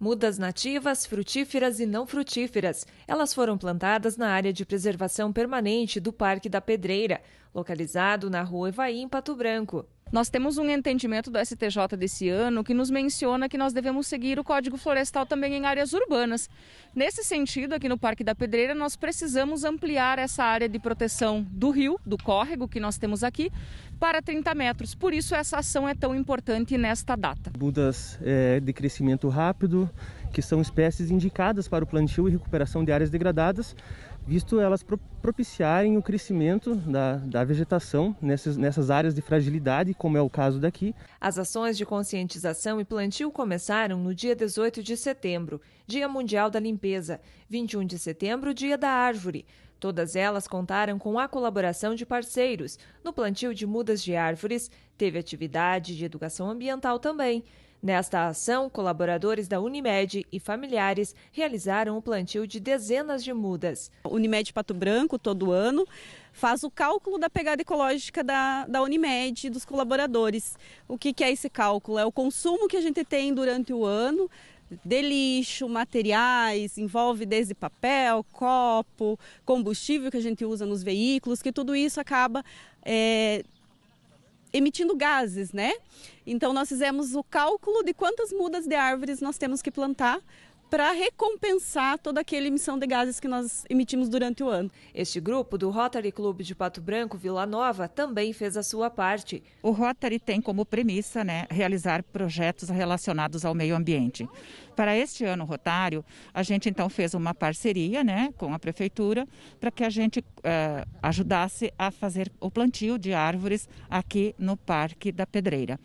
Mudas nativas, frutíferas e não frutíferas. Elas foram plantadas na área de preservação permanente do Parque da Pedreira, localizado na Rua Evaí, em Pato Branco. Nós temos um entendimento do STJ desse ano que nos menciona que nós devemos seguir o Código Florestal também em áreas urbanas. Nesse sentido, aqui no Parque da Pedreira, nós precisamos ampliar essa área de proteção do rio, do córrego que nós temos aqui, para 30 metros. Por isso, essa ação é tão importante nesta data. Budas é, de crescimento rápido, que são espécies indicadas para o plantio e recuperação de áreas degradadas, visto elas propiciarem o crescimento da, da vegetação nessas, nessas áreas de fragilidade, como é o caso daqui. As ações de conscientização e plantio começaram no dia 18 de setembro, Dia Mundial da Limpeza, 21 de setembro, Dia da Árvore. Todas elas contaram com a colaboração de parceiros. No plantio de mudas de árvores, teve atividade de educação ambiental também. Nesta ação, colaboradores da Unimed e familiares realizaram o plantio de dezenas de mudas. Unimed Pato Branco, todo ano, faz o cálculo da pegada ecológica da, da Unimed e dos colaboradores. O que, que é esse cálculo? É o consumo que a gente tem durante o ano de lixo, materiais, envolve desde papel, copo, combustível que a gente usa nos veículos, que tudo isso acaba é, emitindo gases, né? Então nós fizemos o cálculo de quantas mudas de árvores nós temos que plantar para recompensar toda aquela emissão de gases que nós emitimos durante o ano. Este grupo do Rotary Clube de Pato Branco Vila Nova também fez a sua parte. O Rotary tem como premissa né, realizar projetos relacionados ao meio ambiente. Para este ano rotário, a gente então fez uma parceria né, com a prefeitura para que a gente eh, ajudasse a fazer o plantio de árvores aqui no Parque da Pedreira.